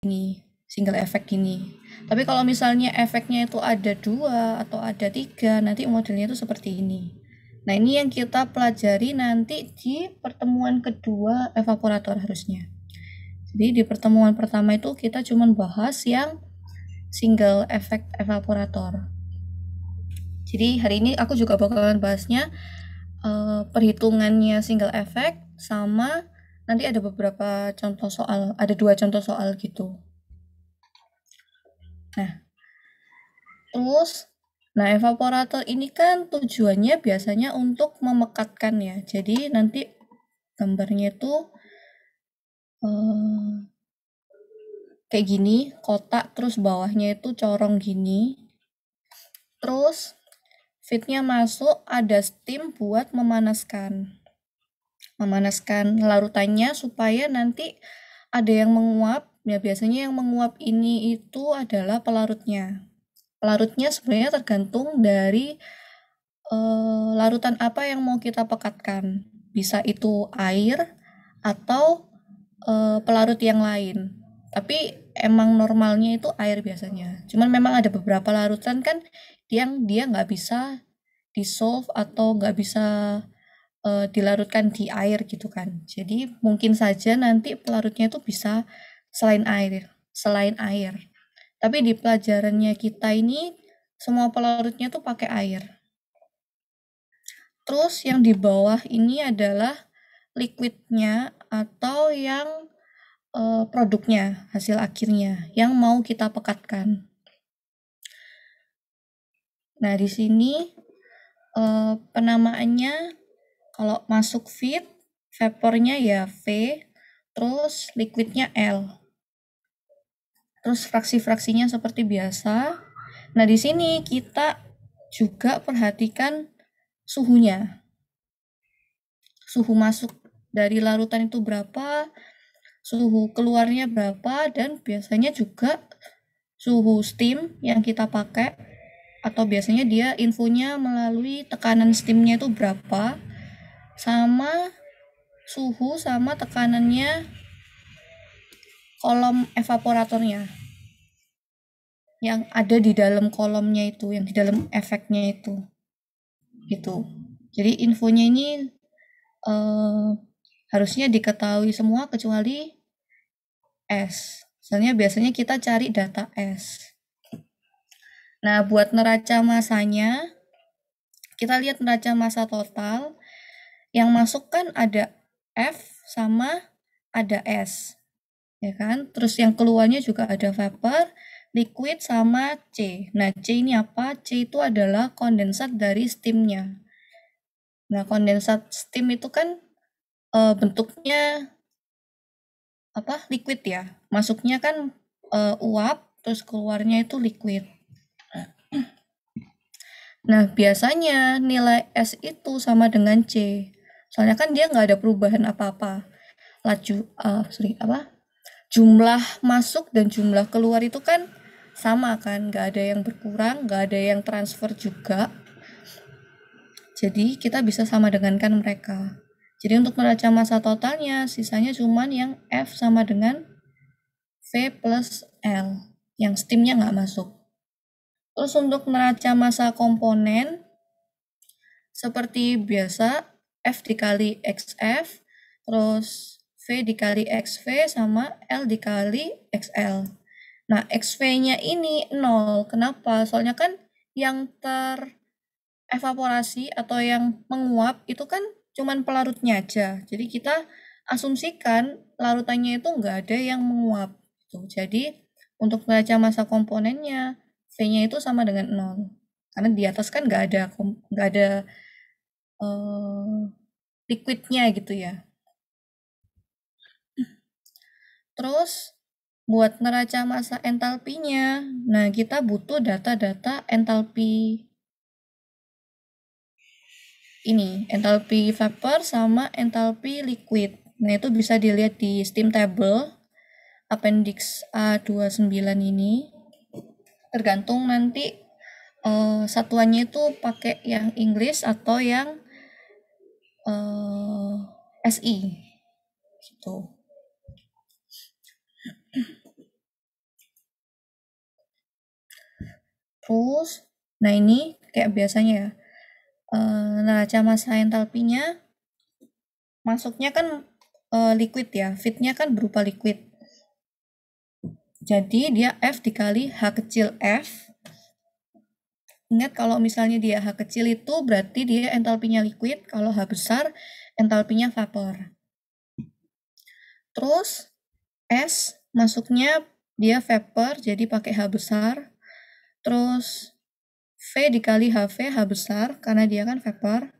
ini single efek ini. tapi kalau misalnya efeknya itu ada dua atau ada tiga nanti modelnya itu seperti ini nah ini yang kita pelajari nanti di pertemuan kedua evaporator harusnya jadi di pertemuan pertama itu kita cuma bahas yang single efek evaporator jadi hari ini aku juga bakalan bahasnya uh, perhitungannya single efek sama nanti ada beberapa contoh soal ada dua contoh soal gitu nah terus nah evaporator ini kan tujuannya biasanya untuk memekatkan ya jadi nanti gambarnya itu uh, kayak gini kotak terus bawahnya itu corong gini terus fitnya masuk ada steam buat memanaskan memanaskan larutannya supaya nanti ada yang menguap. Ya biasanya yang menguap ini itu adalah pelarutnya. Pelarutnya sebenarnya tergantung dari e, larutan apa yang mau kita pekatkan. Bisa itu air atau e, pelarut yang lain. Tapi emang normalnya itu air biasanya. Cuman memang ada beberapa larutan kan yang dia nggak bisa dissolve atau nggak bisa uh, dilarutkan di air gitu kan. Jadi mungkin saja nanti pelarutnya itu bisa selain air, selain air. Tapi di pelajarannya kita ini semua pelarutnya itu pakai air. Terus yang di bawah ini adalah liquidnya atau yang uh, produknya, hasil akhirnya yang mau kita pekatkan. Nah, di sini eh, penamaannya kalau masuk fit, vapornya ya V, terus liquidnya L. Terus fraksi-fraksinya seperti biasa. Nah, di sini kita juga perhatikan suhunya. Suhu masuk dari larutan itu berapa, suhu keluarnya berapa, dan biasanya juga suhu steam yang kita pakai atau biasanya dia infonya melalui tekanan steamnya itu berapa sama suhu sama tekanannya kolom evaporatornya yang ada di dalam kolomnya itu, yang di dalam efeknya itu, gitu. Jadi infonya ini uh, harusnya diketahui semua kecuali S. Soalnya biasanya kita cari data S. Nah, buat neraca masanya, kita lihat neraca masa total yang masuk kan ada F sama ada S ya kan terus yang keluarnya juga ada vapor liquid sama C nah C ini apa C itu adalah kondensat dari steamnya nah kondensat steam itu kan e, bentuknya apa liquid ya masuknya kan e, uap terus keluarnya itu liquid nah biasanya nilai S itu sama dengan C soalnya kan dia nggak ada perubahan apa-apa laju uh, sorry apa jumlah masuk dan jumlah keluar itu kan sama kan nggak ada yang berkurang nggak ada yang transfer juga jadi kita bisa sama dengan kan mereka jadi untuk neraca masa totalnya sisanya cuma yang F sama dengan V plus L yang steamnya nggak masuk terus untuk neraca masa komponen seperti biasa F dikali XF, terus V dikali XV sama L dikali XL. Nah, XV-nya ini 0. Kenapa? Soalnya kan yang ter atau yang menguap itu kan cuman pelarutnya aja. Jadi kita asumsikan larutannya itu nggak ada yang menguap. Gitu. Jadi untuk neraca massa komponennya V-nya itu sama dengan 0. Karena di atas kan nggak ada nggak ada uh, liquidnya gitu ya. Terus buat neraca massa entalpinya, nah kita butuh data-data entalpi ini, entalpi vapor sama entalpi liquid. Nah itu bisa dilihat di steam table appendix A29 ini. Tergantung nanti uh, satuannya itu pakai yang Inggris atau yang uh, eh, SI gitu. Terus, nah ini kayak biasanya ya, uh, eh, neraca massa entalpinya masuknya kan uh, liquid ya, fitnya kan berupa liquid. Jadi dia F dikali H kecil F Ingat kalau misalnya dia H kecil itu berarti dia entalpinya liquid, kalau H besar entalpinya vapor. Terus S masuknya dia vapor jadi pakai H besar. Terus V dikali HV H besar karena dia kan vapor.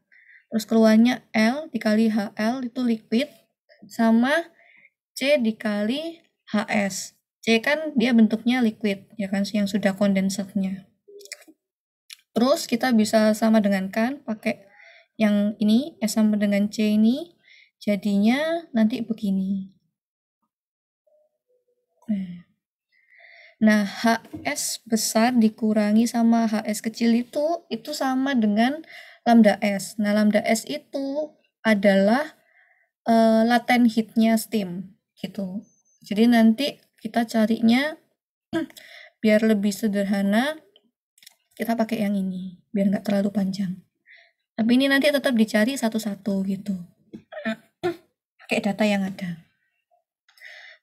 Terus keluarnya L dikali HL itu liquid sama C dikali HS. C kan dia bentuknya liquid ya kan yang sudah kondensernya. Terus kita bisa sama dengan kan pakai yang ini S sama dengan C ini jadinya nanti begini. Nah, HS nah, besar dikurangi sama HS kecil itu itu sama dengan lambda S. Nah, lambda S itu adalah uh, laten hitnya steam gitu. Jadi nanti kita carinya biar lebih sederhana kita pakai yang ini biar nggak terlalu panjang tapi ini nanti tetap dicari satu-satu gitu pakai data yang ada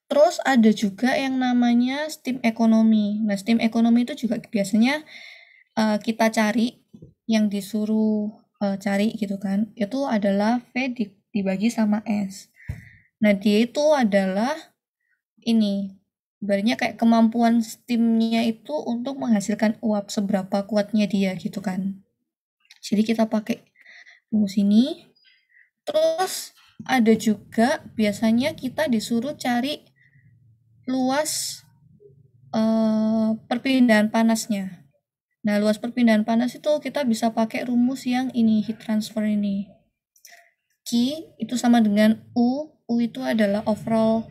terus ada juga yang namanya steam ekonomi nah steam ekonomi itu juga biasanya uh, kita cari yang disuruh uh, cari gitu kan itu adalah V dibagi sama S nah dia itu adalah ini ibaratnya kayak kemampuan steamnya itu untuk menghasilkan uap seberapa kuatnya dia gitu kan jadi kita pakai rumus ini terus ada juga biasanya kita disuruh cari luas uh, perpindahan panasnya nah luas perpindahan panas itu kita bisa pakai rumus yang ini heat transfer ini Q itu sama dengan U U itu adalah overall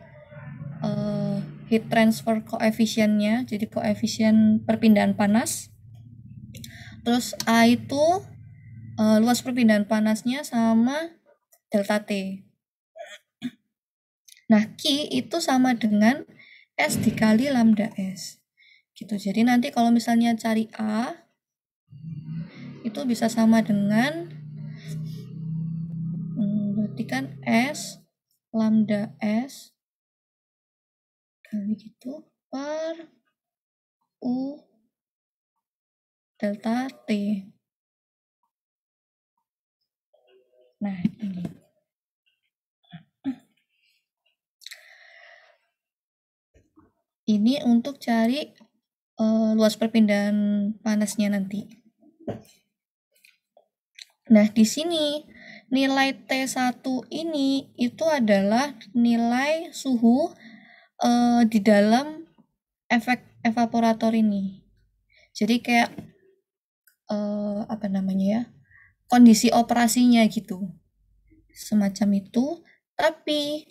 uh, heat transfer koefisiennya jadi koefisien perpindahan panas terus A itu uh, luas perpindahan panasnya sama delta T nah Q itu sama dengan S dikali lambda S gitu jadi nanti kalau misalnya cari A itu bisa sama dengan hmm, berarti kan S lambda S gitu per u delta t nah ini ini untuk cari uh, luas perpindahan panasnya nanti nah di sini nilai T1 ini itu adalah nilai suhu uh, di dalam efek evaporator ini. Jadi kayak, uh, apa namanya ya, kondisi operasinya gitu, semacam itu. Tapi,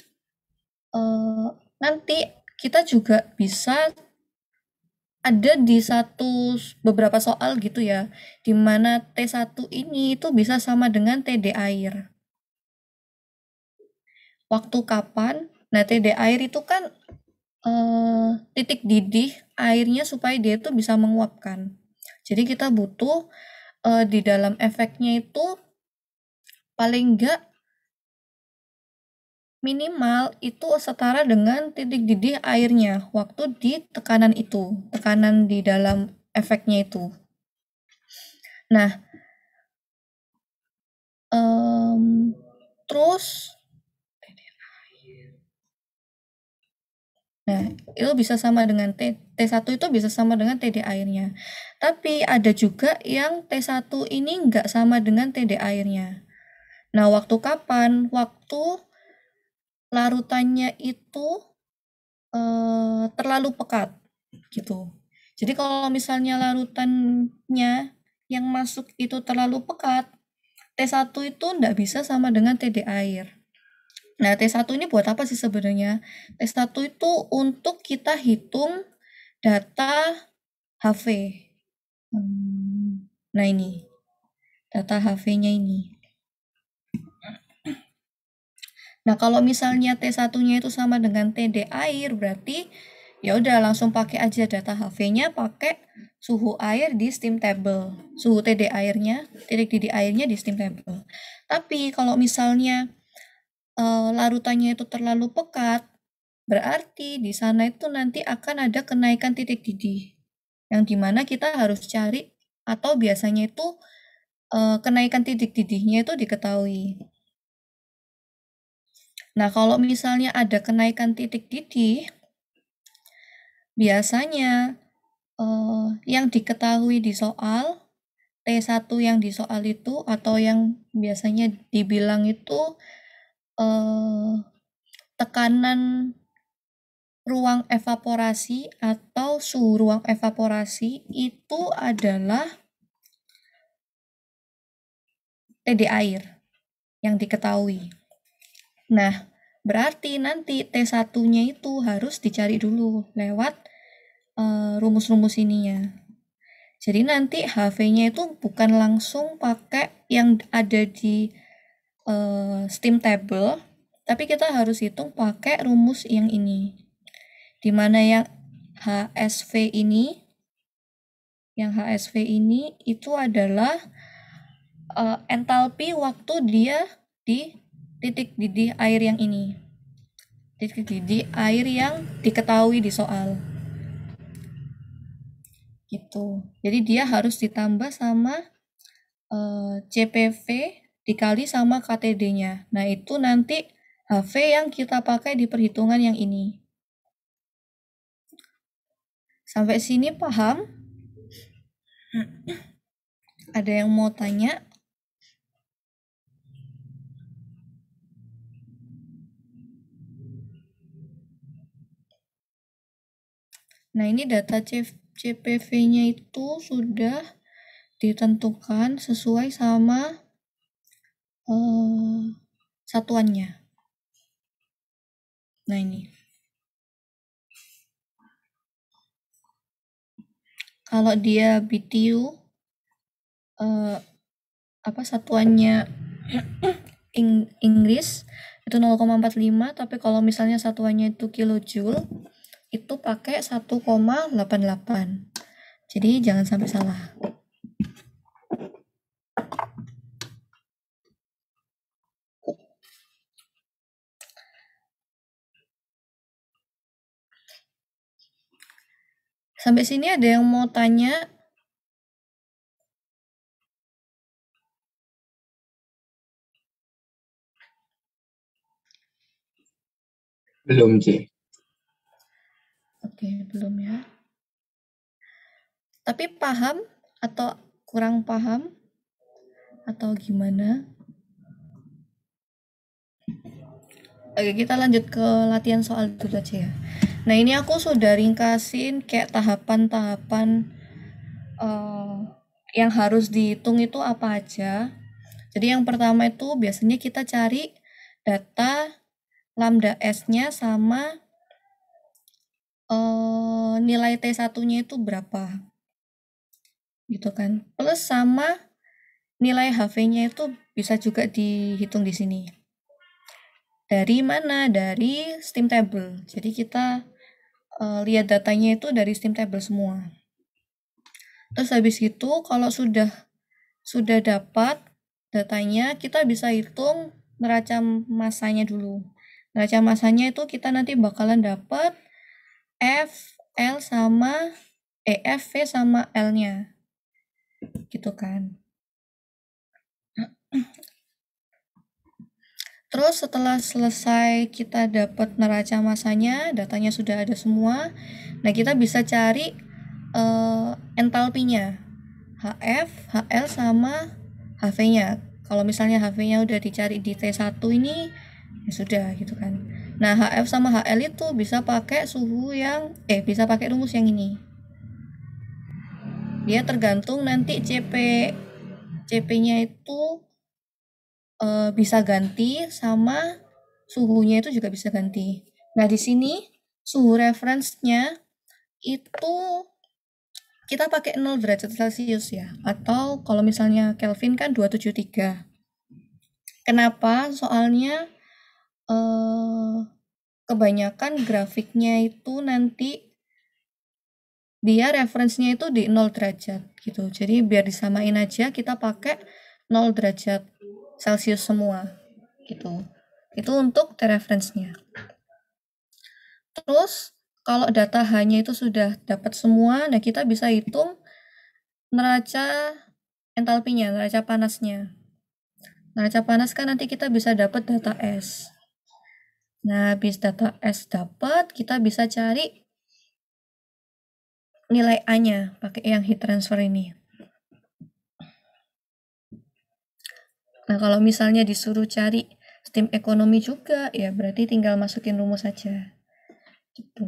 uh, nanti kita juga bisa ada di satu beberapa soal gitu ya, di mana T1 ini itu bisa sama dengan TD air. Waktu kapan? Nah, TD air itu kan Eh, titik didih airnya supaya dia itu bisa menguapkan. Jadi kita butuh uh, di dalam efeknya itu paling enggak minimal itu setara dengan titik didih airnya waktu di tekanan itu, tekanan di dalam efeknya itu. Nah, um, terus Nah, itu bisa sama dengan T, T1 itu bisa sama dengan TD airnya. Tapi ada juga yang T1 ini nggak sama dengan TD airnya. Nah, waktu kapan? Waktu larutannya itu eh, terlalu pekat, gitu. Jadi kalau misalnya larutannya yang masuk itu terlalu pekat, T1 itu nggak bisa sama dengan TD air. Nah, T1 ini buat apa sih sebenarnya? T1 itu untuk kita hitung data HV. Hmm, nah ini, data HV-nya ini. Nah, kalau misalnya T1-nya itu sama dengan TD air, berarti ya udah langsung pakai aja data HV-nya pakai suhu air di steam table. Suhu TD airnya, titik didih airnya di steam table. Tapi kalau misalnya e, larutannya itu terlalu pekat, berarti di sana itu nanti akan ada kenaikan titik didih yang dimana kita harus cari atau biasanya itu e, kenaikan titik didihnya itu diketahui. Nah, kalau misalnya ada kenaikan titik didih, biasanya eh, yang diketahui di soal T1 yang di soal itu atau yang biasanya dibilang itu eh, tekanan ruang evaporasi atau suhu ruang evaporasi itu adalah TD air yang diketahui. Nah, berarti nanti T1-nya itu harus dicari dulu lewat eh, rumus-rumus uh, ininya. Jadi nanti HV-nya itu bukan langsung pakai yang ada di uh, steam table, tapi kita harus hitung pakai rumus yang ini. Dimana yang HSV ini, yang HSV ini itu adalah uh, eh, entalpi waktu dia di titik didih air yang ini. Titik didih air yang diketahui di soal. Gitu. Jadi dia harus ditambah sama uh, eh, CPV dikali sama KTD-nya. Nah, itu nanti HV yang kita pakai di perhitungan yang ini. Sampai sini paham? Ada yang mau tanya? Nah, ini data CPV-nya itu sudah ditentukan sesuai sama uh, satuannya. Nah ini. Kalau dia BTU, uh, eh, apa satuannya Ing Inggris itu 0,45, tapi kalau misalnya satuannya itu kilojoule, itu pakai 1,88. Jadi jangan sampai salah. Sampai sini ada yang mau tanya? Belum, Ci. Oke, belum ya. Tapi paham atau kurang paham? Atau gimana? Oke, kita lanjut ke latihan soal dulu aja ya. Nah, ini aku sudah ringkasin kayak tahapan-tahapan uh, yang harus dihitung itu apa aja. Jadi yang pertama itu biasanya kita cari data lambda S-nya sama uh, nilai T1-nya itu berapa. Gitu kan. Plus sama nilai HV-nya itu bisa juga dihitung di sini. Dari mana? Dari Steam Table. Jadi kita uh, lihat datanya itu dari steam table semua terus habis itu kalau sudah sudah dapat datanya kita bisa hitung neraca masanya dulu neraca masanya itu kita nanti bakalan dapat F L sama E, F, V sama L-nya. Gitu kan. Terus setelah selesai kita dapat neraca masanya, datanya sudah ada semua. Nah, kita bisa cari uh, entalpinya. HF, HL sama HV-nya. Kalau misalnya HV-nya udah dicari di T1 ini ya sudah gitu kan. Nah, HF sama HL itu bisa pakai suhu yang eh bisa pakai rumus yang ini. Dia tergantung nanti CP CP-nya itu uh, bisa ganti sama suhunya itu juga bisa ganti. Nah, di sini suhu reference-nya itu kita pakai 0 derajat Celcius ya atau kalau misalnya Kelvin kan 273. Kenapa? Soalnya uh, kebanyakan grafiknya itu nanti dia referensinya itu di 0 derajat gitu. Jadi biar disamain aja kita pakai 0 derajat Celsius semua gitu. Itu untuk referensinya. Terus kalau data hanya itu sudah dapat semua, nah kita bisa hitung neraca entalpinya, neraca panasnya. Neraca panas kan nanti kita bisa dapat data S. Nah, habis data S dapat, kita bisa cari nilai A-nya pakai yang heat transfer ini. Nah, kalau misalnya disuruh cari steam ekonomi juga, ya berarti tinggal masukin rumus saja. Gitu.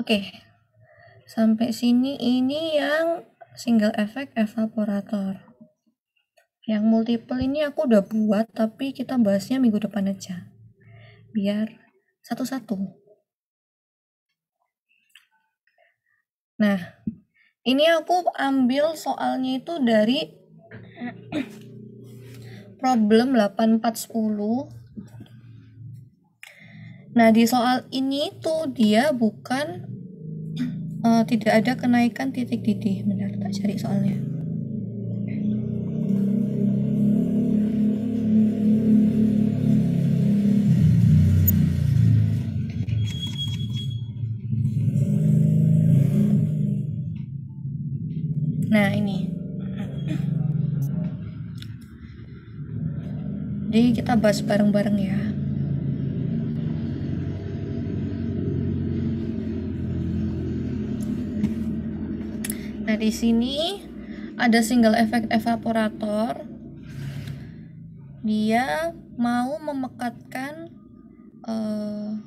Oke. Sampai sini ini yang single effect evaporator. Yang multiple ini aku udah buat, tapi kita bahasnya minggu depan aja. Biar satu-satu. Nah, ini aku ambil soalnya itu dari problem 8410 Nah, di soal ini tuh dia bukan uh, tidak ada kenaikan titik didih. Benar, tak cari soalnya. Jadi kita bahas bareng-bareng ya. Nah, di sini ada single effect evaporator. Dia mau memekatkan uh,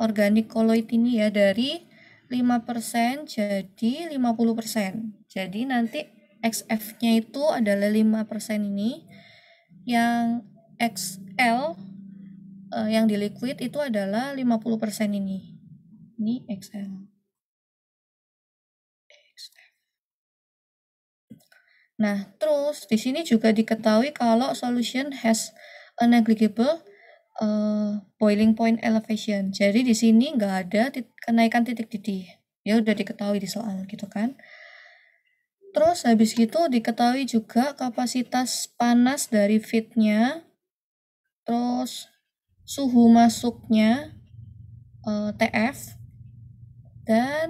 organik koloid ini ya dari 5% jadi 50%. Jadi nanti XF-nya itu adalah 5% ini yang XL uh, eh, yang di liquid itu adalah 50% ini. Ini XL. Nah, terus di sini juga diketahui kalau solution has a negligible uh, boiling point elevation. Jadi di sini nggak ada kenaikan titik didih. Ya udah diketahui di soal gitu kan. Terus habis itu diketahui juga kapasitas panas dari fitnya terus suhu masuknya uh, eh, TF dan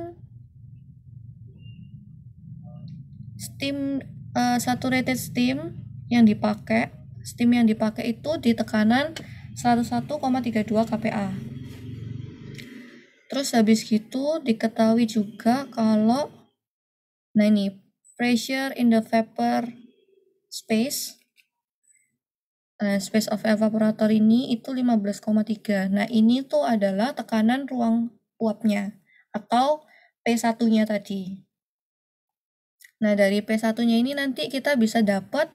steam uh, saturated steam yang dipakai steam yang dipakai itu di tekanan 101,32 kPa. Terus habis gitu diketahui juga kalau nah ini pressure in the vapor space Eh, space of evaporator ini itu 15,3. Nah, ini tuh adalah tekanan ruang uapnya atau P1-nya tadi. Nah, dari P1-nya ini nanti kita bisa dapat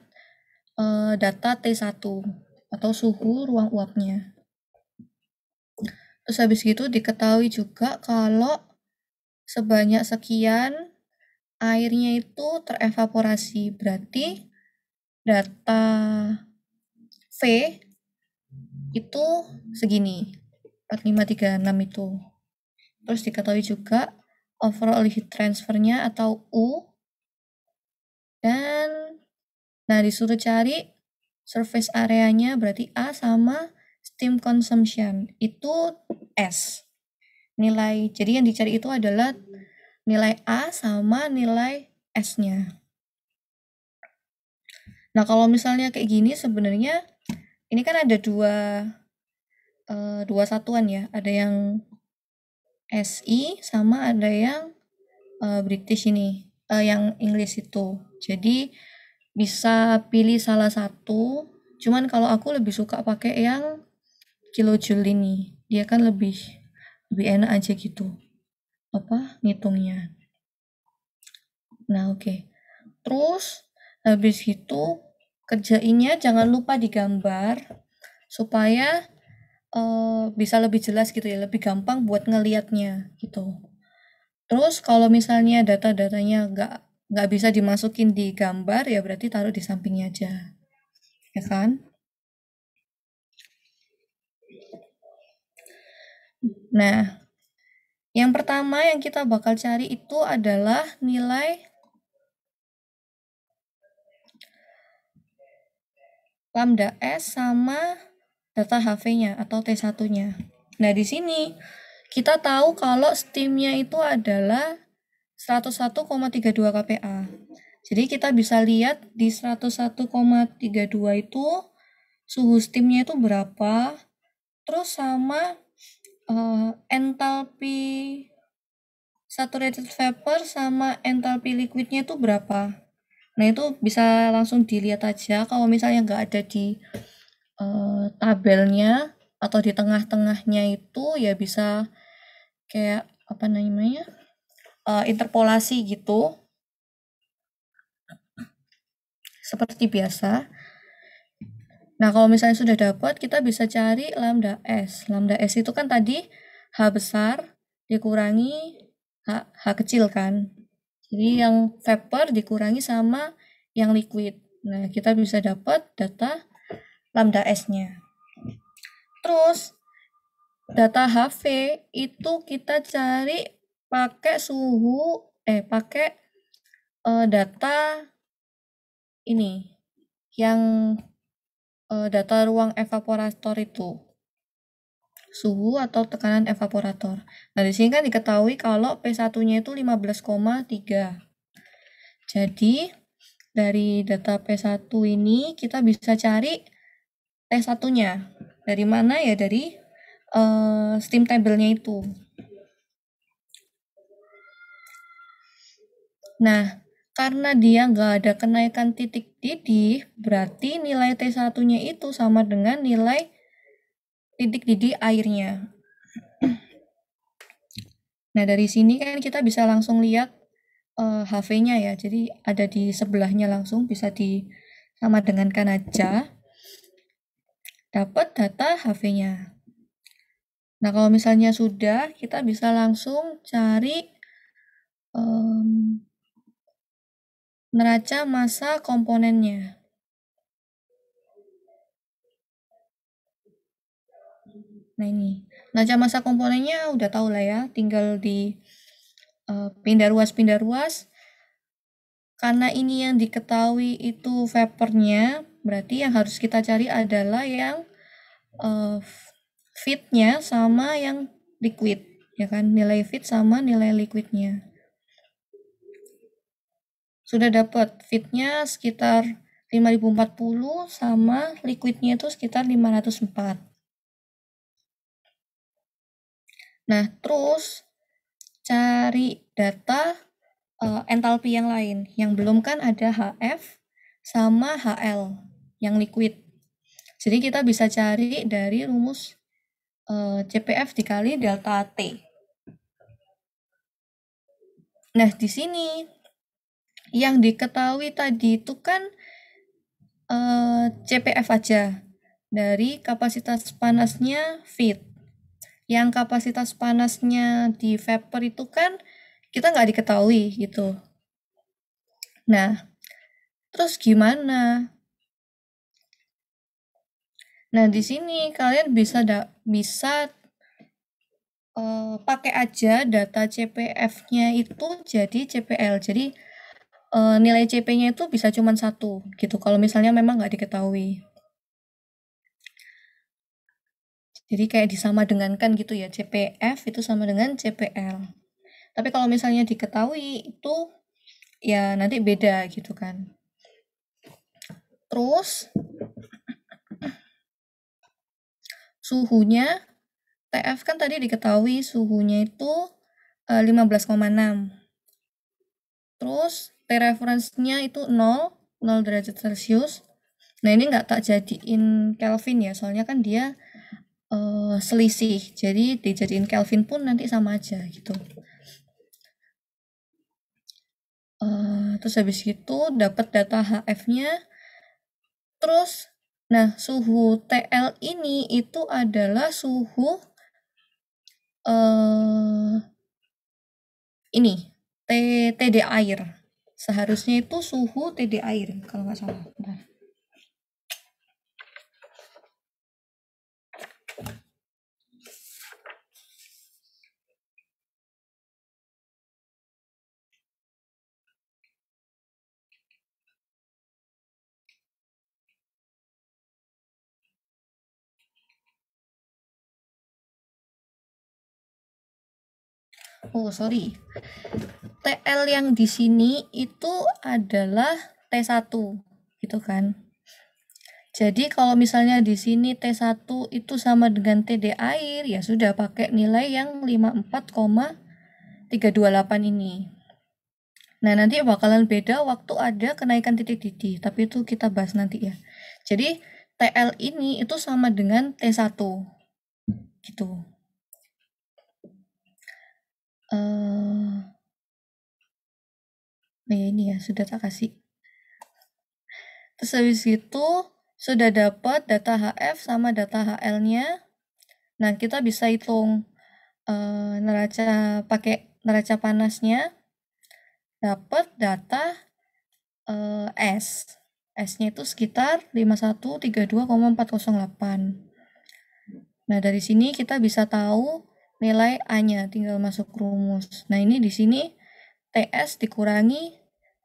uh, data T1 atau suhu ruang uapnya. Terus habis gitu diketahui juga kalau sebanyak sekian airnya itu terevaporasi. Berarti data V itu segini 4536 itu terus diketahui juga overall heat transfernya atau U dan nah disuruh cari surface areanya berarti A sama steam consumption itu S nilai jadi yang dicari itu adalah nilai A sama nilai S-nya. Nah, kalau misalnya kayak gini sebenarnya ini kan ada dua uh, dua satuan ya ada yang SI sama ada yang uh, British ini uh, yang Inggris itu jadi bisa pilih salah satu cuman kalau aku lebih suka pakai yang kilojoule ini dia kan lebih lebih enak aja gitu apa ngitungnya nah oke okay. terus habis itu kerjainnya jangan lupa digambar supaya uh, bisa lebih jelas gitu ya, lebih gampang buat ngelihatnya gitu. Terus kalau misalnya data-datanya nggak nggak bisa dimasukin di gambar ya berarti taruh di sampingnya aja, ya kan? Nah, yang pertama yang kita bakal cari itu adalah nilai lambda S sama data HV-nya atau T1-nya. Nah, di sini kita tahu kalau steam-nya itu adalah 101,32 kPa. Jadi kita bisa lihat di 101,32 itu suhu steam-nya itu berapa, terus sama uh, entalpi saturated vapor sama entalpi liquid-nya itu berapa. Nah itu bisa langsung dilihat aja kalau misalnya nggak ada di uh, tabelnya atau di tengah-tengahnya itu ya bisa kayak apa namanya uh, interpolasi gitu seperti biasa. Nah kalau misalnya sudah dapat kita bisa cari lambda s. Lambda s itu kan tadi h besar dikurangi h, h kecil kan jadi yang vapor dikurangi sama yang liquid. Nah, kita bisa dapat data lambda S-nya. Terus data HV itu kita cari pakai suhu eh pakai uh, data ini yang uh, data ruang evaporator itu suhu atau tekanan evaporator. Nah, di sini kan diketahui kalau P1-nya itu 15,3. Jadi, dari data P1 ini kita bisa cari T1-nya. Dari mana ya? Dari uh, steam table-nya itu. Nah, karena dia nggak ada kenaikan titik didih, berarti nilai T1-nya itu sama dengan nilai titik didih airnya. Nah, dari sini kan kita bisa langsung lihat uh, eh, HV-nya ya. Jadi ada di sebelahnya langsung bisa di sama dengan kan aja. Dapat data HV-nya. Nah, kalau misalnya sudah, kita bisa langsung cari um, neraca masa komponennya. Nah ini, nah jam masa komponennya udah tau lah ya, tinggal di uh, pindah ruas pindah ruas. Karena ini yang diketahui itu vapornya, berarti yang harus kita cari adalah yang uh, eh, fitnya sama yang liquid, ya kan? Nilai fit sama nilai liquidnya. Sudah dapat fitnya sekitar 5040 sama liquidnya itu sekitar 504. Nah, terus cari data uh, entalpi yang lain. Yang belum kan ada HF sama HL yang liquid. Jadi kita bisa cari dari rumus uh, eh, CPF dikali delta T. Nah, di sini yang diketahui tadi itu kan uh, eh, CPF aja dari kapasitas panasnya fit yang kapasitas panasnya di vapor itu kan kita nggak diketahui gitu. Nah, terus gimana? Nah, di sini kalian bisa da bisa uh, pakai aja data CPF-nya itu jadi CPL. Jadi uh, nilai CP-nya itu bisa cuma satu gitu. Kalau misalnya memang nggak diketahui. Jadi kayak disama dengankan gitu ya, CPF itu sama dengan CPL. Tapi kalau misalnya diketahui itu ya nanti beda gitu kan. Terus suhunya TF kan tadi diketahui suhunya itu 15,6. Eh, Terus T reference-nya itu 0, 0 derajat Celcius. Nah, ini nggak tak jadiin Kelvin ya, soalnya kan dia uh, selisih. Jadi dijadiin Kelvin pun nanti sama aja gitu. Uh, terus habis itu dapat data HF-nya. Terus nah suhu TL ini itu adalah suhu uh, ini ttd TD air. Seharusnya itu suhu TD air kalau nggak salah. Bentar. oh sorry TL yang di sini itu adalah T1 gitu kan jadi kalau misalnya di sini T1 itu sama dengan TD air, ya sudah pakai nilai yang 54,328 ini. Nah, nanti bakalan beda waktu ada kenaikan titik didih, tapi itu kita bahas nanti ya. Jadi, TL ini itu sama dengan T1. Gitu uh, ini ya sudah tak kasih terus habis itu sudah dapat data HF sama data HL-nya nah kita bisa hitung uh, neraca pakai neraca panasnya dapat data uh, S S-nya itu sekitar 5132,408. Nah, dari sini kita bisa tahu nilai A-nya, tinggal masuk rumus. Nah, ini di sini TS dikurangi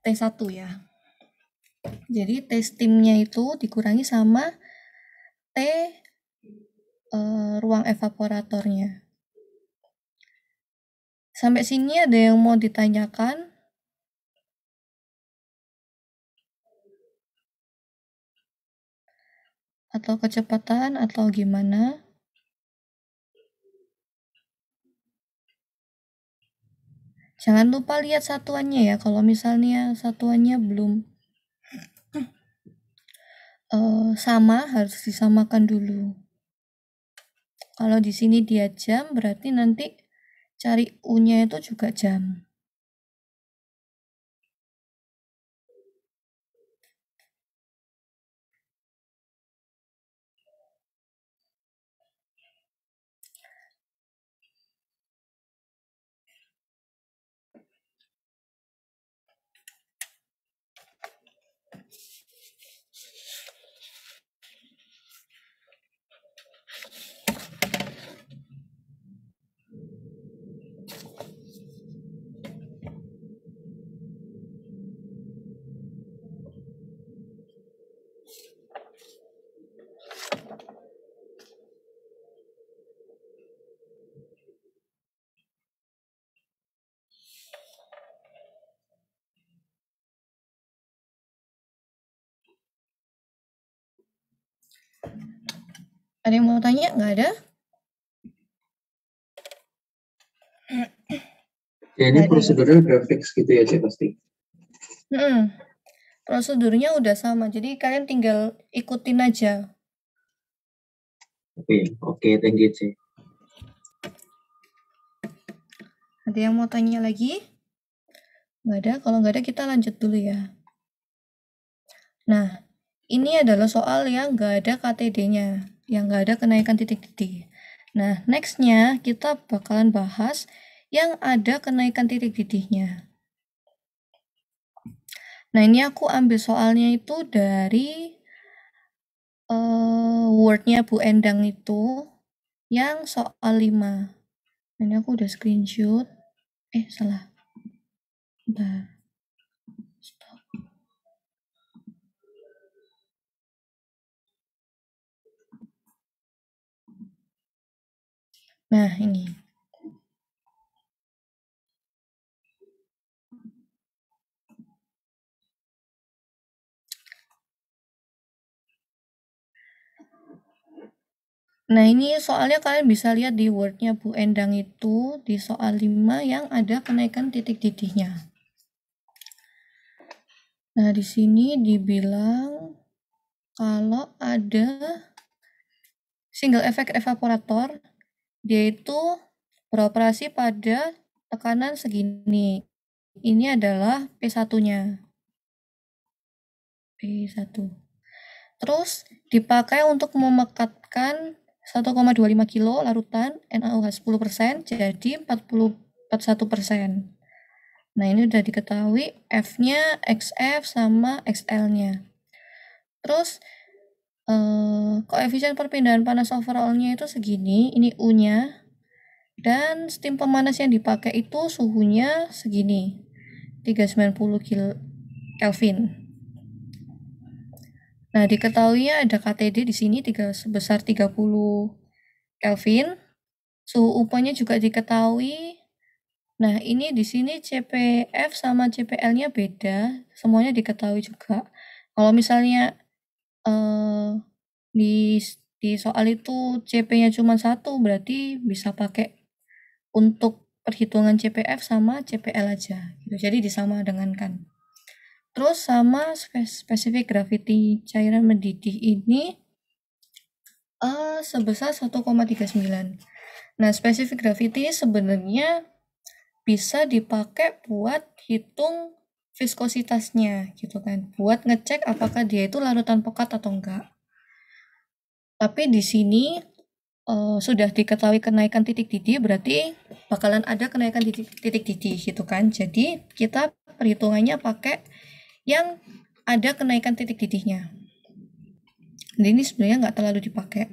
T1 ya. Jadi tes timnya itu dikurangi sama T e, ruang evaporatornya. Sampai sini ada yang mau ditanyakan? Atau kecepatan atau gimana? Jangan lupa lihat satuannya ya, kalau misalnya satuannya belum uh, sama harus disamakan dulu. Kalau di sini dia jam, berarti nanti cari U-nya itu juga jam. Ada yang mau tanya? Nggak ada? Ya, ini Gak prosedurnya udah fix gitu ya, Cik, pasti. Hmm. Prosedurnya udah sama, jadi kalian tinggal ikutin aja. Oke, oke, thank you, Cik. Ada yang mau tanya lagi? Nggak ada? Kalau nggak ada, kita lanjut dulu ya. Nah, ini adalah soal yang nggak ada KTD-nya yang nggak ada kenaikan titik-titik. Nah, nextnya kita bakalan bahas yang ada kenaikan titik-titiknya. Nah, ini aku ambil soalnya itu dari uh, wordnya Bu Endang itu yang soal 5. Nah, Ini aku udah screenshot. Eh, salah. Bentar. Nah, ini. Nah, ini soalnya kalian bisa lihat di wordnya Bu Endang itu di soal 5 yang ada kenaikan titik didihnya. Nah, di sini dibilang kalau ada single effect evaporator dia itu beroperasi pada tekanan segini. Ini adalah P1-nya. P1. Terus dipakai untuk memekatkan 1,25 kilo larutan NaOH 10% jadi 41%. Nah, ini sudah diketahui F-nya XF sama XL-nya. Terus Eh, koefisien perpindahan panas overallnya itu segini, ini U-nya, dan steam pemanas yang dipakai itu suhunya segini 390 Kelvin nah diketahui ada KTD di sini tiga, sebesar 30 Kelvin suhu upahnya juga diketahui nah ini di sini CPF sama CPL-nya beda semuanya diketahui juga kalau misalnya uh, di di soal itu CP-nya cuma satu berarti bisa pakai untuk perhitungan CPF sama CPL aja gitu. Jadi disama kan Terus sama spesifik gravity cairan mendidih ini uh, sebesar 1,39. Nah, spesifik gravity sebenarnya bisa dipakai buat hitung viskositasnya gitu kan buat ngecek apakah dia itu larutan pekat atau enggak tapi di sini uh, sudah diketahui kenaikan titik didih berarti bakalan ada kenaikan titik, titik didih gitu kan jadi kita perhitungannya pakai yang ada kenaikan titik didihnya jadi ini sebenarnya nggak terlalu dipakai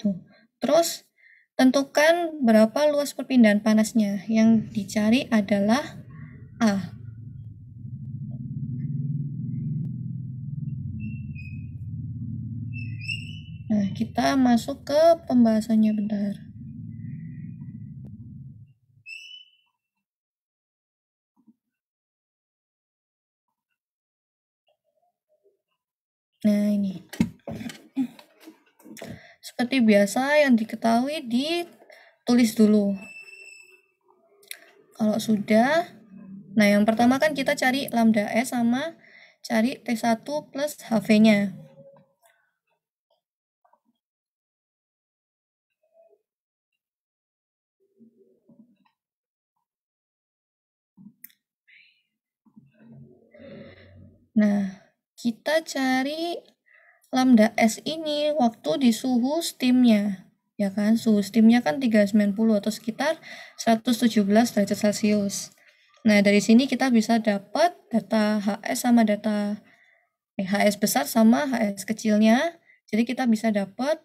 tuh terus tentukan berapa luas perpindahan panasnya yang dicari adalah A kita masuk ke pembahasannya bentar. Nah, ini. Seperti biasa yang diketahui ditulis dulu. Kalau sudah, nah yang pertama kan kita cari lambda S sama cari T1 plus HV-nya. Nah, kita cari lambda S ini waktu di suhu steamnya. Ya kan, suhu steamnya kan 390 atau sekitar 117 derajat Celcius. Nah, dari sini kita bisa dapat data HS sama data eh, HS besar sama HS kecilnya. Jadi kita bisa dapat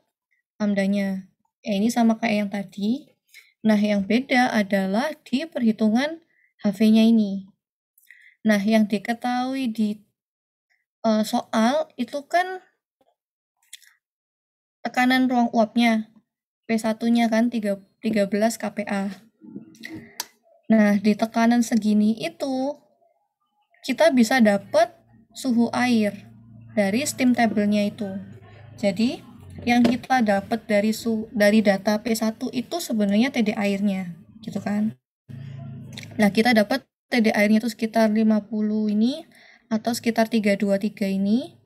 lambdanya. Ya, ini sama kayak yang tadi. Nah, yang beda adalah di perhitungan HV-nya ini. Nah, yang diketahui di uh, soal itu kan tekanan ruang uapnya P1-nya kan 3, 13 kPa. Nah, di tekanan segini itu kita bisa dapat suhu air dari steam table-nya itu. Jadi, yang kita dapat dari su dari data P1 itu sebenarnya TD airnya, gitu kan. Nah, kita dapat TD airnya itu sekitar 50 ini atau sekitar 323 ini.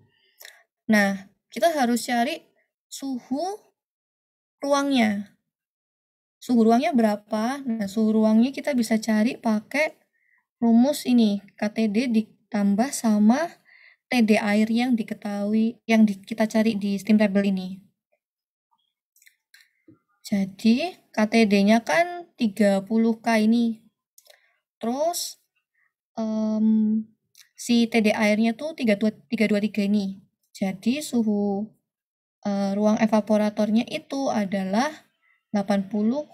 Nah, kita harus cari suhu ruangnya. Suhu ruangnya berapa? Nah, suhu ruangnya kita bisa cari pakai rumus ini, KTD ditambah sama TD air yang diketahui, yang di, kita cari di steam table ini. Jadi, KTD-nya kan 30K ini. Terus, um, si TD airnya tuh 323 ini. Jadi suhu uh, ruang evaporatornya itu adalah 80,955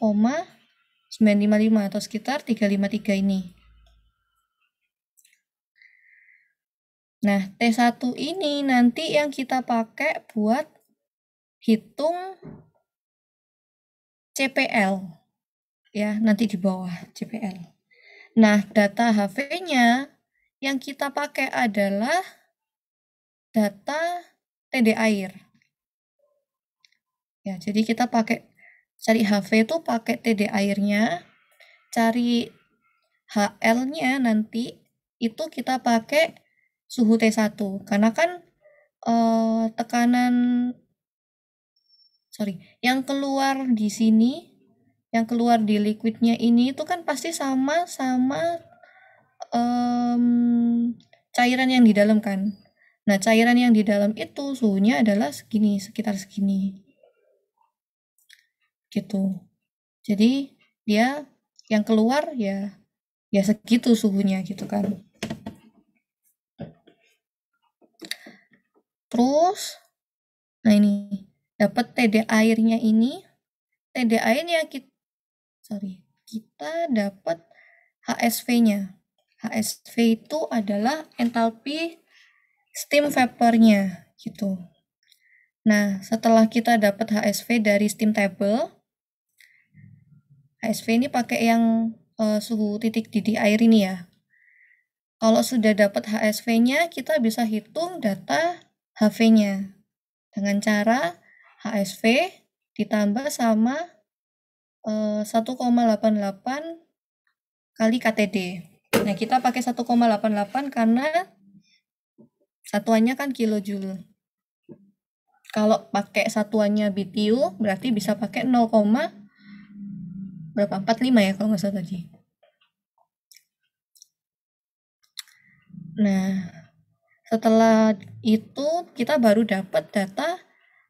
atau sekitar 353 ini. Nah, T1 ini nanti yang kita pakai buat hitung CPL. Ya, nanti di bawah CPL. Nah, data HV-nya yang kita pakai adalah data TD air. Ya, jadi kita pakai cari HV itu pakai TD airnya, cari HL-nya nanti itu kita pakai suhu T1 karena kan eh, tekanan sorry yang keluar di sini yang keluar di liquidnya ini itu kan pasti sama sama um, cairan yang di dalam kan. Nah, cairan yang di dalam itu suhunya adalah segini, sekitar segini. Gitu. Jadi, dia yang keluar ya ya segitu suhunya gitu kan. Terus nah ini dapat TD airnya ini TD airnya kita sorry kita dapat HSV-nya HSV itu adalah entalpi steam vapornya gitu. Nah, setelah kita dapat HSV dari steam table, HSV ini pakai yang uh, suhu titik didih air ini ya. Kalau sudah dapat HSV-nya, kita bisa hitung data HV-nya dengan cara HSV ditambah sama uh, eh, 1,88 kali KTD. Nah, kita pakai 1,88 karena satuannya kan kilojoule. Kalau pakai satuannya BTU berarti bisa pakai 0, berapa? 45 ya kalau nggak salah tadi. Nah, setelah itu kita baru dapat data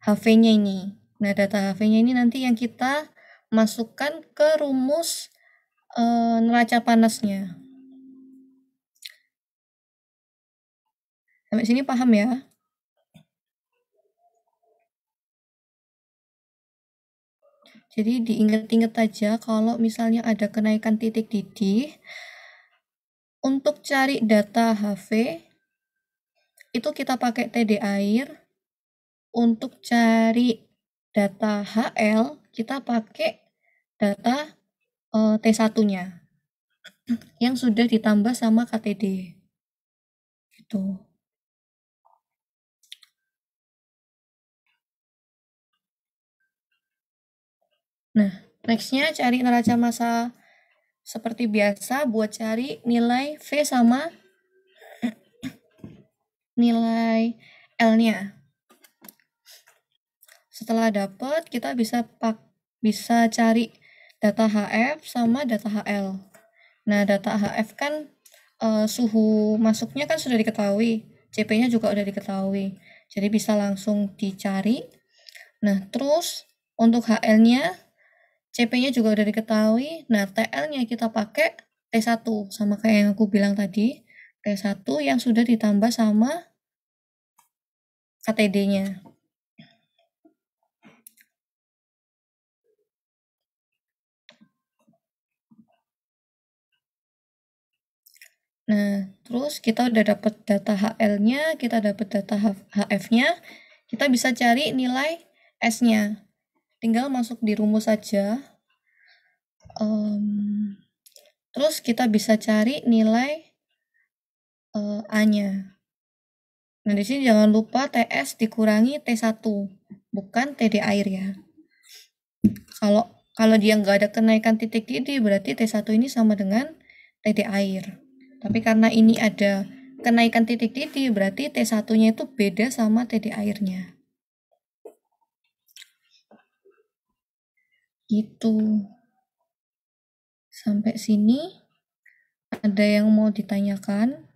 HV-nya ini. Nah, data HV-nya ini nanti yang kita masukkan ke rumus e, neraca panasnya. Sampai sini paham ya? Jadi diingat-ingat aja kalau misalnya ada kenaikan titik didih, untuk cari data HV, itu kita pakai TD air. Untuk cari data HL, kita pakai data uh, eh, T1-nya yang sudah ditambah sama KTD. Gitu. Nah, nextnya cari neraca masa seperti biasa buat cari nilai V sama nilai L-nya. Setelah dapat, kita bisa pak bisa cari data HF sama data HL. Nah, data HF kan uh, suhu masuknya kan sudah diketahui, CP-nya juga sudah diketahui. Jadi bisa langsung dicari. Nah, terus untuk HL-nya CP-nya juga udah diketahui. Nah, TL-nya kita pakai T1 sama kayak yang aku bilang tadi. T1 yang sudah ditambah sama KTD-nya. Nah, terus kita udah dapat data HL-nya, kita dapat data HF-nya, kita bisa cari nilai S-nya tinggal masuk di rumus saja um, terus kita bisa cari nilai uh, A-nya nah di sini jangan lupa TS dikurangi T1 bukan TD air ya kalau kalau dia nggak ada kenaikan titik TD berarti T1 ini sama dengan TD air tapi karena ini ada kenaikan titik TD berarti T1 nya itu beda sama TD airnya gitu sampai sini ada yang mau ditanyakan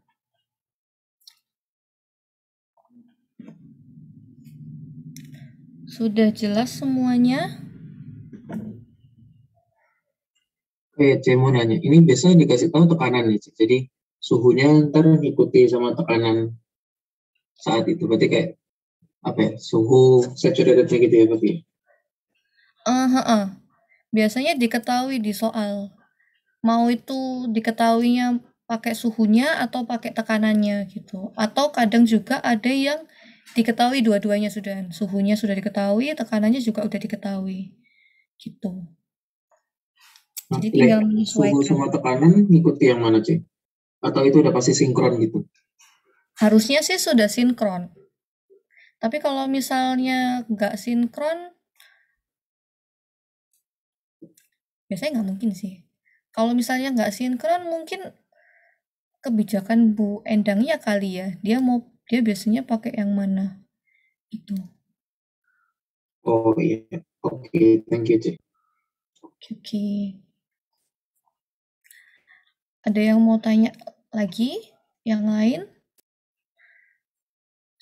sudah jelas semuanya Oke, C mau nanya. Ini biasanya dikasih tahu tekanan nih, Jadi suhunya ntar ikuti sama tekanan saat itu. Berarti kayak apa ya? Suhu saturated gitu ya, tapi? Uh, uh, uh biasanya diketahui di soal. Mau itu diketahuinya pakai suhunya atau pakai tekanannya gitu. Atau kadang juga ada yang diketahui dua-duanya sudah. Suhunya sudah diketahui, tekanannya juga udah diketahui. Gitu. Nah, Jadi iya. tinggal menyesuaikan. Suhu sama tekanan ikuti yang mana, Cek? Atau itu udah pasti sinkron gitu? Harusnya sih sudah sinkron. Tapi kalau misalnya nggak sinkron, biasanya nggak mungkin sih kalau misalnya nggak sinkron mungkin kebijakan Bu Endangnya kali ya dia mau dia biasanya pakai yang mana itu oh iya oke okay. thank you oke okay, ada yang mau tanya lagi yang lain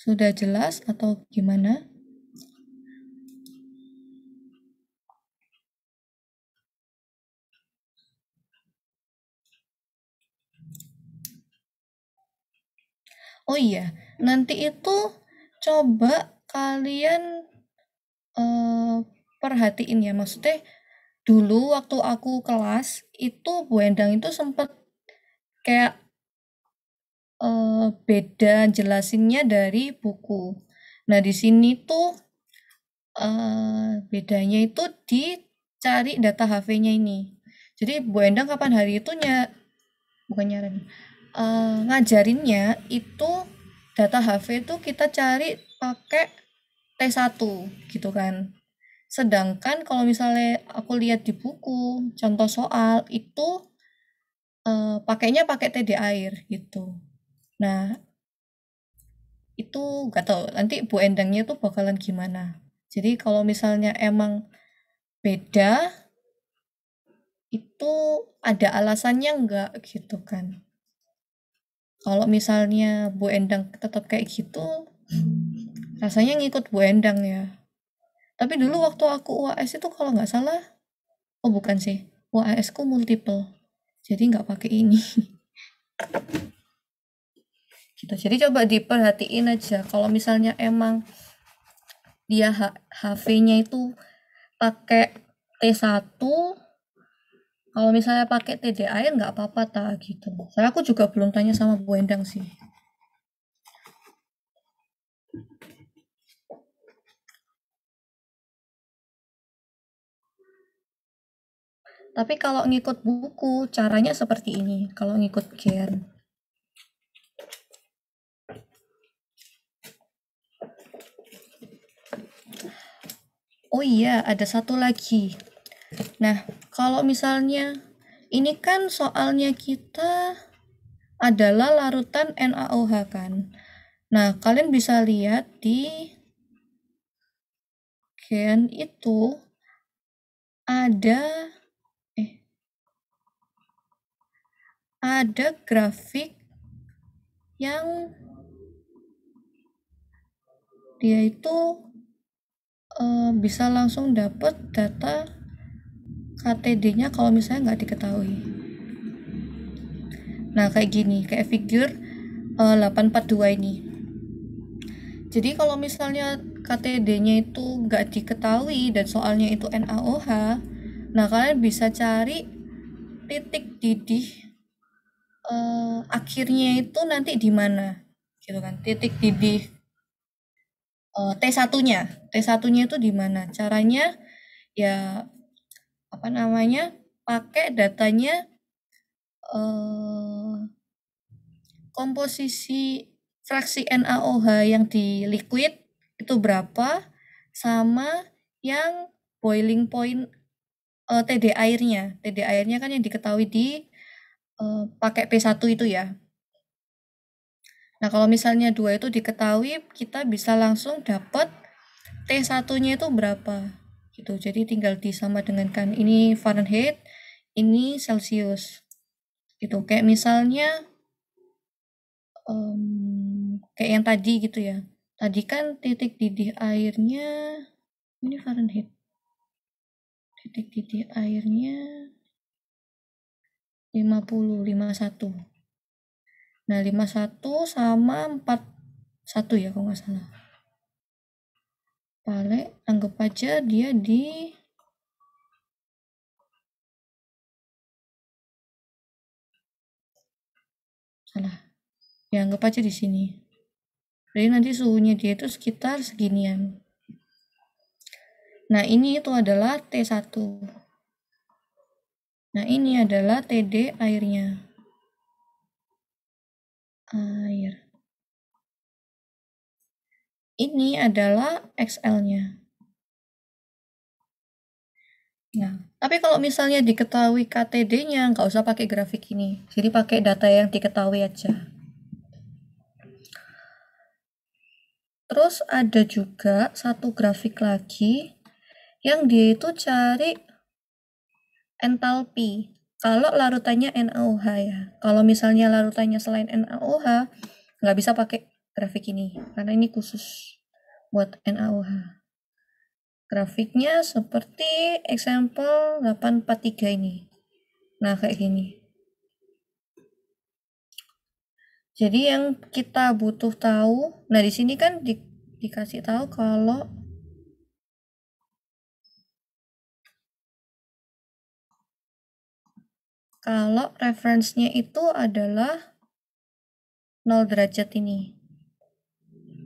sudah jelas atau gimana? Oh iya, nanti itu coba kalian uh, perhatiin ya, maksudnya dulu waktu aku kelas itu Bu Endang itu sempet kayak uh, beda jelasinnya dari buku. Nah di sini tuh uh, bedanya itu dicari data HV-nya ini. Jadi Bu Endang kapan hari itu ny bukan nyaran uh, ngajarinnya itu data HV itu kita cari pakai T1 gitu kan. Sedangkan kalau misalnya aku lihat di buku contoh soal itu uh, pakainya pakai TD air gitu. Nah, itu gak tahu nanti Bu Endangnya tuh bakalan gimana. Jadi kalau misalnya emang beda itu ada alasannya enggak gitu kan kalau misalnya Bu Endang tetap kayak gitu rasanya ngikut Bu Endang ya tapi dulu waktu aku UAS itu kalau nggak salah oh bukan sih UAS ku multiple jadi nggak pakai ini gitu jadi coba diperhatiin aja kalau misalnya emang dia HV-nya itu pakai T1 kalau misalnya pakai TD air ya nggak apa-apa ta gitu saya aku juga belum tanya sama Bu Endang sih Tapi kalau ngikut buku, caranya seperti ini. Kalau ngikut gen. Oh iya, ada satu lagi. Nah, kalau misalnya ini kan soalnya kita adalah larutan NaOH kan. Nah, kalian bisa lihat di gen itu ada eh ada grafik yang dia itu eh, bisa langsung dapat data KTD-nya kalau misalnya nggak diketahui. Nah, kayak gini, kayak figure uh, eh, 842 ini. Jadi kalau misalnya KTD-nya itu nggak diketahui dan soalnya itu NaOH, nah kalian bisa cari titik didih uh, akhirnya itu nanti di mana, gitu kan? Titik didih uh, eh, T1-nya, T1-nya itu di mana? Caranya ya apa namanya pakai datanya eh, komposisi fraksi NaOH yang di liquid itu berapa sama yang boiling point eh, TD airnya TD airnya kan yang diketahui di eh, pakai P1 itu ya Nah, kalau misalnya dua itu diketahui, kita bisa langsung dapat T1-nya itu berapa gitu jadi tinggal disama kan ini Fahrenheit ini Celsius gitu kayak misalnya um, kayak yang tadi gitu ya tadi kan titik didih airnya ini Fahrenheit titik didih airnya 50 51 nah 51 sama 41 ya kalau nggak salah Pale, anggap aja dia di salah. Ya anggap aja di sini. Jadi nanti suhunya dia itu sekitar seginian. Nah, ini itu adalah T1. Nah, ini adalah TD airnya. Air ini adalah XL-nya. Nah, tapi kalau misalnya diketahui KTD-nya, nggak usah pakai grafik ini. Jadi pakai data yang diketahui aja. Terus ada juga satu grafik lagi yang dia itu cari entalpi. Kalau larutannya NaOH ya. Kalau misalnya larutannya selain NaOH, nggak bisa pakai grafik ini karena ini khusus buat NaOH grafiknya seperti example 843 ini nah kayak gini jadi yang kita butuh tahu nah di sini kan di, dikasih tahu kalau kalau referensinya itu adalah 0 derajat ini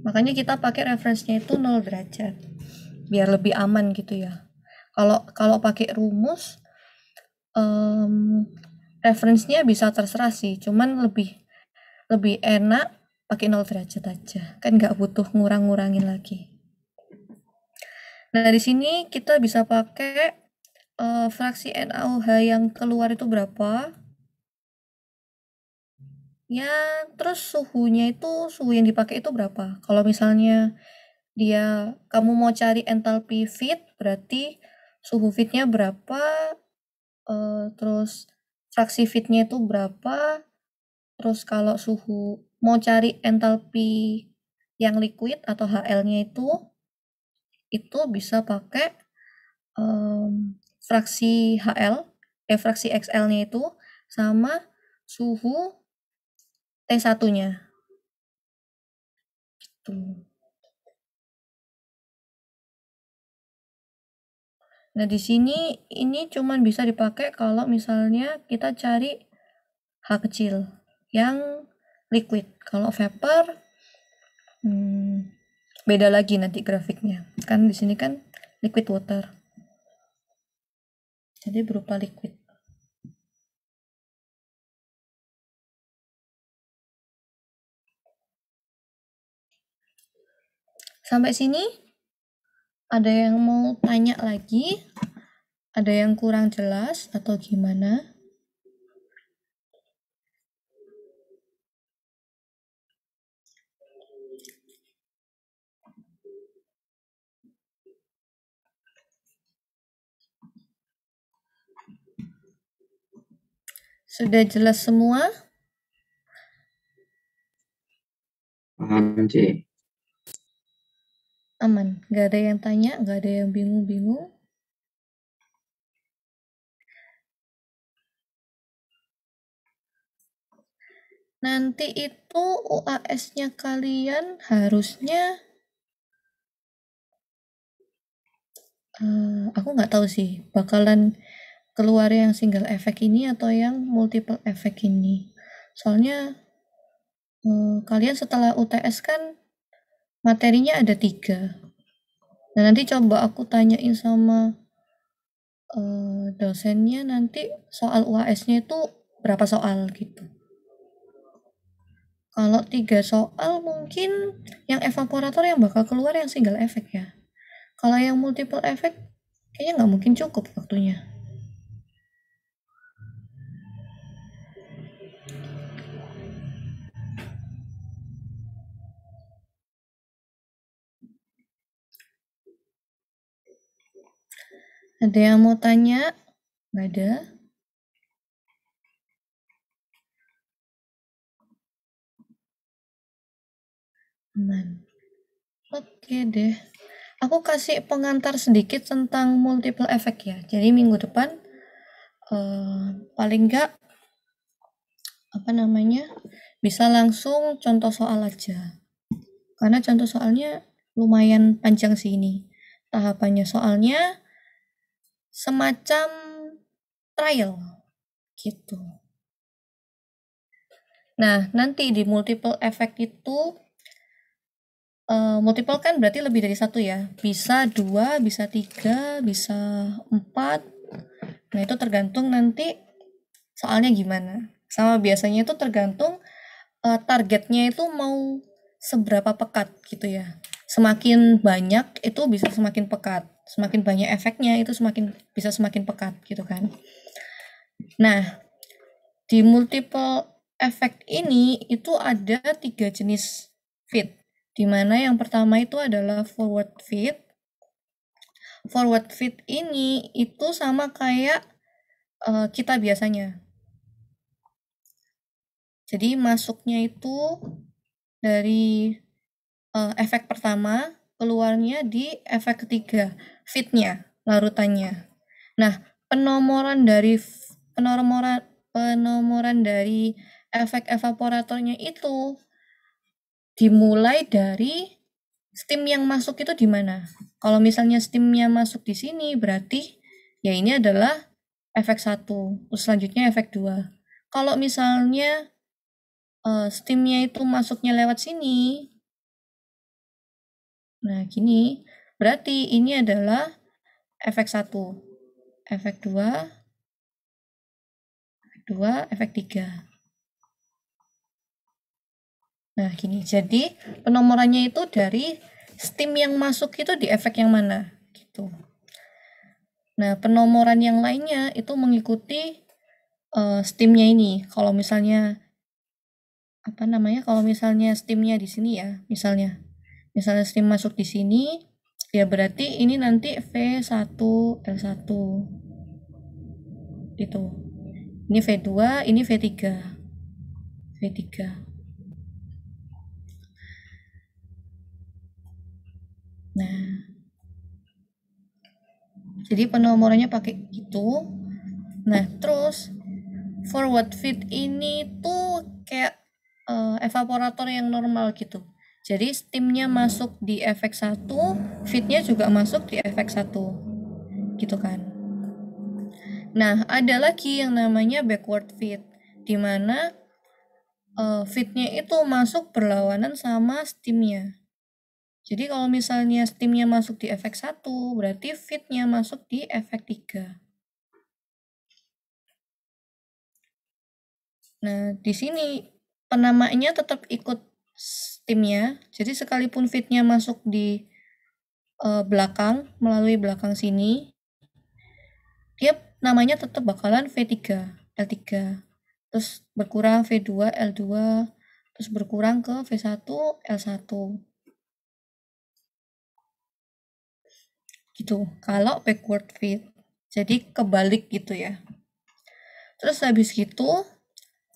Makanya kita pakai referensinya itu 0 derajat. Biar lebih aman gitu ya. Kalau kalau pakai rumus um, referensinya bisa terserah sih, cuman lebih lebih enak pakai 0 derajat aja. Kan nggak butuh ngurang-ngurangin lagi. Nah, di sini kita bisa pakai uh, fraksi NaOH yang keluar itu berapa ya terus suhunya itu suhu yang dipakai itu berapa kalau misalnya dia kamu mau cari entalpi fit berarti suhu fitnya berapa uh, terus fraksi fitnya itu berapa terus kalau suhu mau cari entalpi yang liquid atau HL-nya itu itu bisa pakai um, fraksi HL eh fraksi XL-nya itu sama suhu T1-nya. Gitu. Nah, di sini ini cuman bisa dipakai kalau misalnya kita cari H kecil yang liquid. Kalau vapor hmm, beda lagi nanti grafiknya. Kan di sini kan liquid water. Jadi berupa liquid. Sampai sini ada yang mau tanya lagi? Ada yang kurang jelas atau gimana? Sudah jelas semua? Paham, C aman gak ada yang tanya gak ada yang bingung-bingung nanti itu UAS-nya kalian harusnya uh, aku nggak tahu sih bakalan keluar yang single efek ini atau yang multiple efek ini soalnya uh, kalian setelah UTS kan Materinya ada tiga. Nah nanti coba aku tanyain sama uh, dosennya nanti soal UAS-nya itu berapa soal gitu. Kalau tiga soal mungkin yang evaporator yang bakal keluar yang single efek ya. Kalau yang multiple efek kayaknya nggak mungkin cukup waktunya. Ada yang mau tanya? Gak ada? Aman. Oke deh. Aku kasih pengantar sedikit tentang multiple effect ya. Jadi minggu depan uh, paling nggak apa namanya bisa langsung contoh soal aja. Karena contoh soalnya lumayan panjang sih ini. Tahapannya soalnya semacam trial gitu. Nah, nanti di multiple effect itu eh, multiple kan berarti lebih dari satu ya. Bisa dua, bisa tiga, bisa empat. Nah, itu tergantung nanti soalnya gimana. Sama biasanya itu tergantung eh, targetnya itu mau seberapa pekat gitu ya. Semakin banyak itu bisa semakin pekat semakin banyak efeknya itu semakin bisa semakin pekat gitu kan. Nah, di multiple efek ini itu ada tiga jenis fit. Dimana yang pertama itu adalah forward fit. Forward fit ini itu sama kayak uh, kita biasanya. Jadi masuknya itu dari uh, efek pertama keluarnya di efek ketiga, fitnya, larutannya. Nah, penomoran dari penomoran penomoran dari efek evaporatornya itu dimulai dari steam yang masuk itu di mana. Kalau misalnya steamnya masuk di sini berarti ya ini adalah efek satu. terus selanjutnya efek dua. Kalau misalnya eh, steamnya itu masuknya lewat sini, Nah, gini, berarti ini adalah efek 1, efek 2, efek 2, efek 3. Nah, gini. Jadi, penomorannya itu dari steam yang masuk itu di efek yang mana gitu. Nah, penomoran yang lainnya itu mengikuti uh, steamnya ini. Kalau misalnya apa namanya? Kalau misalnya steamnya di sini ya, misalnya misalnya stream masuk di sini ya berarti ini nanti V1 L1 itu ini V2 ini V3 V3 nah jadi penomorannya pakai itu nah terus forward fit ini tuh kayak uh, evaporator yang normal gitu jadi steamnya masuk di efek 1, fitnya juga masuk di efek 1. Gitu kan. Nah, ada lagi yang namanya backward fit, di mana uh, eh, fitnya itu masuk berlawanan sama steamnya. Jadi kalau misalnya steamnya masuk di efek 1, berarti fitnya masuk di efek 3. Nah, di sini penamanya tetap ikut timnya. Jadi sekalipun fitnya masuk di uh, belakang melalui belakang sini, dia namanya tetap bakalan V3, L3. Terus berkurang V2, L2, terus berkurang ke V1, L1. Gitu. Kalau backward fit. Jadi kebalik gitu ya. Terus habis gitu,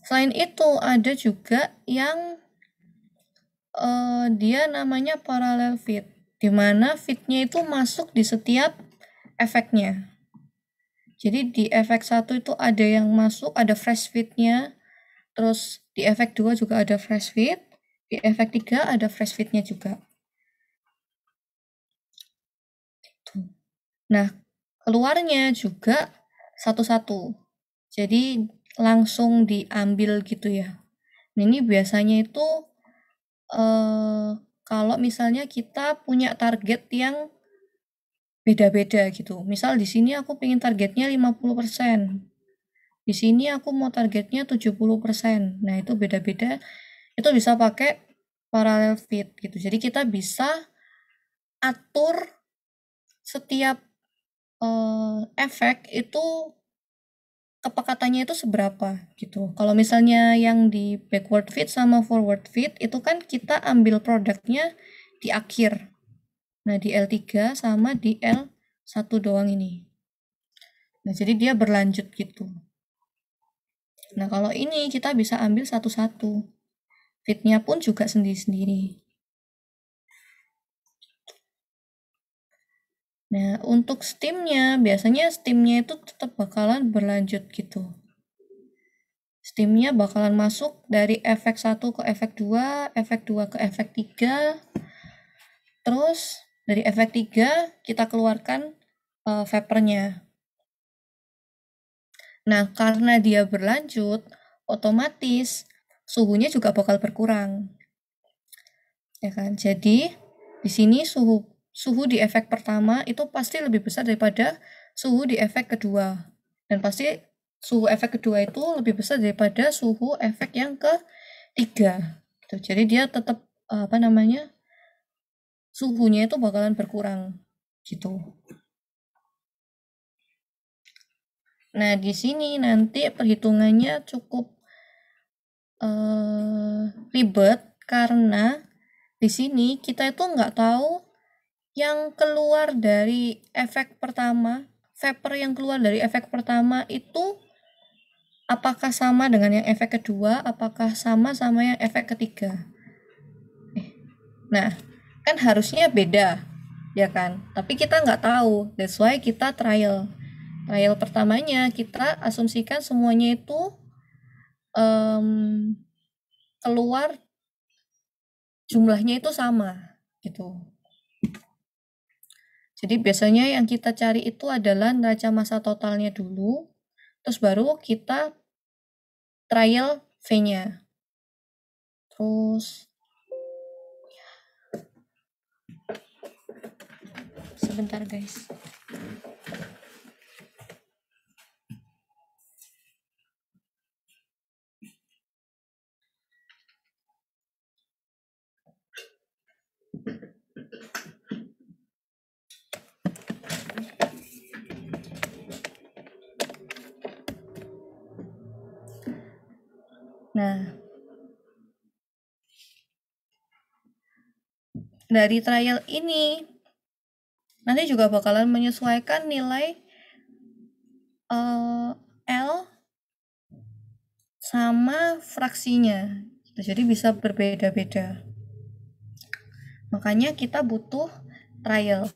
selain itu ada juga yang uh, dia namanya parallel fit, di mana fitnya itu masuk di setiap efeknya. Jadi di efek satu itu ada yang masuk, ada fresh fitnya, terus di efek dua juga ada fresh fit, di efek tiga ada fresh fitnya juga. Nah, keluarnya juga satu-satu. Jadi langsung diambil gitu ya. Nah, ini biasanya itu uh, kalau misalnya kita punya target yang beda-beda gitu. Misal di sini aku pengen targetnya 50%. Di sini aku mau targetnya 70%. Nah, itu beda-beda. Itu bisa pakai parallel fit gitu. Jadi kita bisa atur setiap uh, efek itu kepekatannya itu seberapa gitu. Kalau misalnya yang di backward fit sama forward fit itu kan kita ambil produknya di akhir. Nah, di L3 sama di L1 doang ini. Nah, jadi dia berlanjut gitu. Nah, kalau ini kita bisa ambil satu-satu. Fitnya pun juga sendiri-sendiri. Nah, untuk steamnya, biasanya steamnya itu tetap bakalan berlanjut gitu. Steamnya bakalan masuk dari efek 1 ke efek 2, efek 2 ke efek 3, terus dari efek 3 kita keluarkan uh, vapornya. Nah, karena dia berlanjut, otomatis suhunya juga bakal berkurang. Ya kan? Jadi, di sini suhu suhu di efek pertama itu pasti lebih besar daripada suhu di efek kedua. Dan pasti suhu efek kedua itu lebih besar daripada suhu efek yang ketiga. Tuh, gitu. jadi dia tetap apa namanya? suhunya itu bakalan berkurang gitu. Nah, di sini nanti perhitungannya cukup uh, ribet karena di sini kita itu nggak tahu yang keluar dari efek pertama, vapor yang keluar dari efek pertama itu apakah sama dengan yang efek kedua, apakah sama sama yang efek ketiga. Eh, nah, kan harusnya beda, ya kan? Tapi kita nggak tahu, that's why kita trial. Trial pertamanya kita asumsikan semuanya itu um, keluar jumlahnya itu sama gitu jadi biasanya yang kita cari itu adalah neraca masa totalnya dulu, terus baru kita trial V-nya. Terus sebentar guys. dari trial ini nanti juga bakalan menyesuaikan nilai uh, L sama fraksinya jadi bisa berbeda-beda makanya kita butuh trial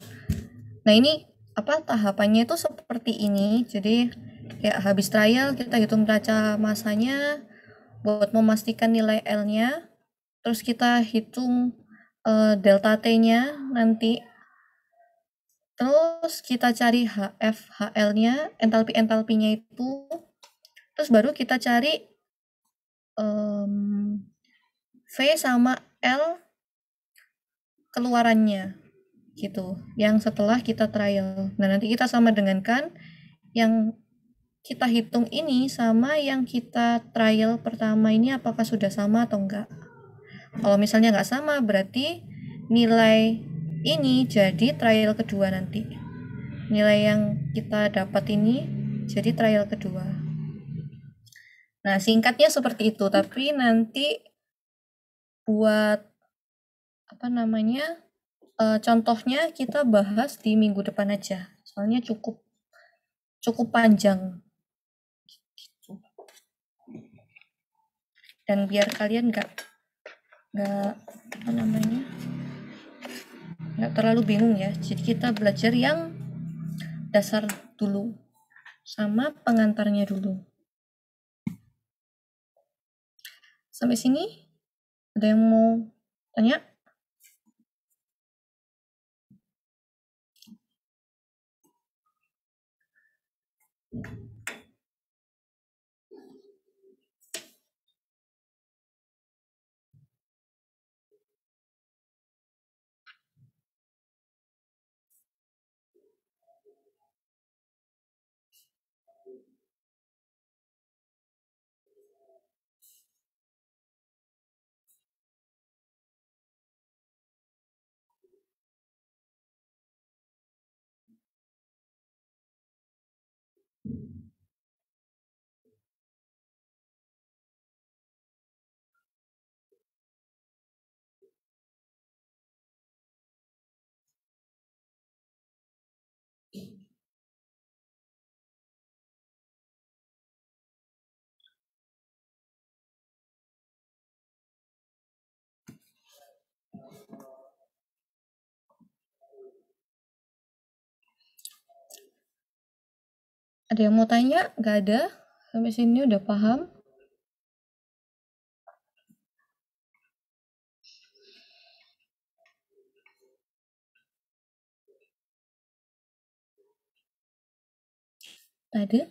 nah ini apa tahapannya itu seperti ini jadi ya habis trial kita hitung raca masanya buat memastikan nilai L nya terus kita hitung uh, delta T-nya nanti. Terus kita cari HF, HL-nya, entalpi-entalpinya itu. Terus baru kita cari um, V sama L keluarannya gitu. Yang setelah kita trial. Nah, nanti kita sama dengan kan yang kita hitung ini sama yang kita trial pertama ini apakah sudah sama atau enggak. Kalau misalnya nggak sama, berarti nilai ini jadi trial kedua nanti. Nilai yang kita dapat ini jadi trial kedua. Nah, singkatnya seperti itu, tapi nanti buat apa namanya? Eh, contohnya kita bahas di minggu depan aja. Soalnya cukup cukup panjang gitu. dan biar kalian nggak nggak apa namanya nggak terlalu bingung ya jadi kita belajar yang dasar dulu sama pengantarnya dulu sampai sini ada yang mau tanya Ada yang mau tanya? Gak ada? Sampai sini udah paham? Ada?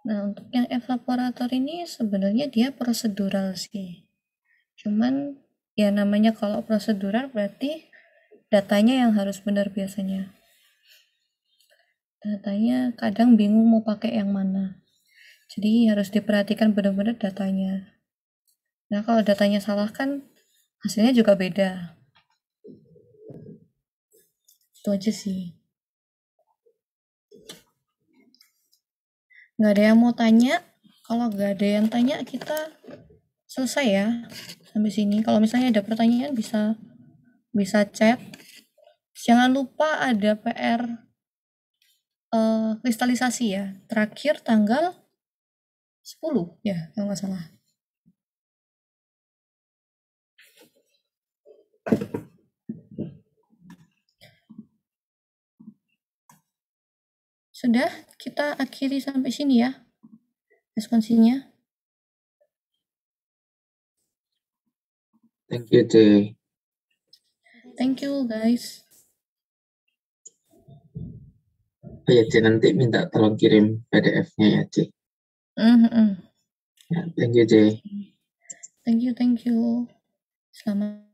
Nah, untuk yang evaporator ini sebenarnya dia prosedural sih. Cuman ya namanya kalau prosedural berarti datanya yang harus benar biasanya. Datanya kadang bingung mau pakai yang mana. Jadi harus diperhatikan benar-benar datanya. Nah, kalau datanya salah kan hasilnya juga beda. Itu aja sih. nggak ada yang mau tanya kalau nggak ada yang tanya kita selesai ya sampai sini kalau misalnya ada pertanyaan bisa bisa chat jangan lupa ada PR uh, eh, kristalisasi ya terakhir tanggal 10 ya kalau nggak salah Sudah, kita akhiri sampai sini ya responsinya. Thank you, Jay. Thank you, guys. Oh ya, Jay, nanti minta tolong kirim PDF-nya ya, Jay. Mm-hmm. Ya, thank you, Jay. Thank you, thank you. Selamat